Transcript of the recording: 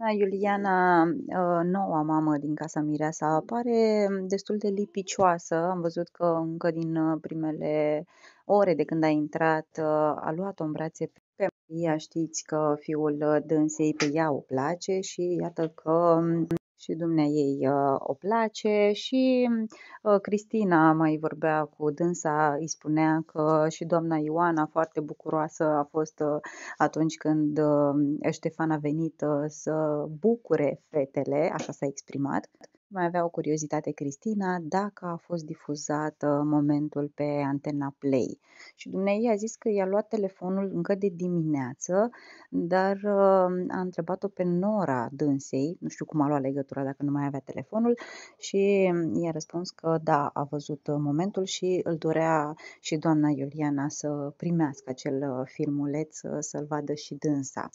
Da, Iuliana, uh, noua mamă din Casa Mireasa, pare mm, destul de lipicioasă. Am văzut că încă din uh, primele ore de când a intrat, uh, a luat-o în brațe pe Maria. Știți că fiul dânsei pe ea o place și iată că mm, și dumneai uh, o place și uh, Cristina mai vorbea cu dânsa, îi spunea că și doamna Ioana foarte bucuroasă a fost uh, atunci când Ștefan a venit să bucure fetele, așa s-a exprimat, mai avea o curiozitate Cristina dacă a fost difuzat uh, momentul pe antena Play. Și dumneavoastră a zis că i-a luat telefonul încă de dimineață, dar uh, a întrebat-o pe Nora dânsei, nu știu cum a luat legătura dacă nu mai avea telefonul, și i-a răspuns că da, a văzut uh, momentul și îl dorea și doamna Iuliana să primească acel filmuleț, să-l vadă și dânsa.